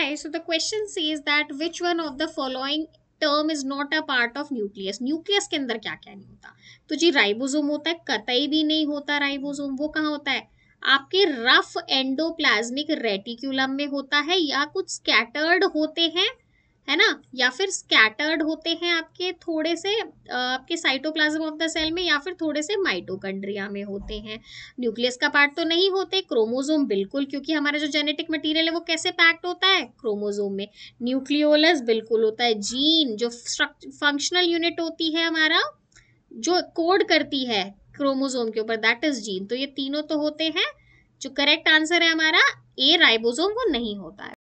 why so the question says that which one of the following term is not a part of nucleus nucleus के अंदर क्या क्या नहीं होता तो जी राइबोसोम होता है कतई भी नहीं होता राइबोसोम वो कहाँ होता है आपके रफ एंडोप्लाज्मिक रेटिकुलम में होता है या कुछ स्कैटर्ड होते हैं है ना या फिर स्कैटर्ड होते हैं आपके थोड़े से आपके साइटोप्लाज्म ऑफ द सेल में या फिर थोड़े से माइटोकंड्रिया में होते हैं न्यूक्लियस का पार्ट तो नहीं होते क्रोमोजोम बिल्कुल क्योंकि हमारा जो जेनेटिक मटेरियल है वो कैसे पैक्ड होता है क्रोमोजोम में न्यूक्लियोलस बिल्कुल होता है जीन जो फंक्शनल यूनिट होती है हमारा जो कोड करती है क्रोमोजोम के ऊपर दैट इज जीन तो ये तीनों तो होते हैं जो करेक्ट आंसर है हमारा ए राइबोजोम वो नहीं होता है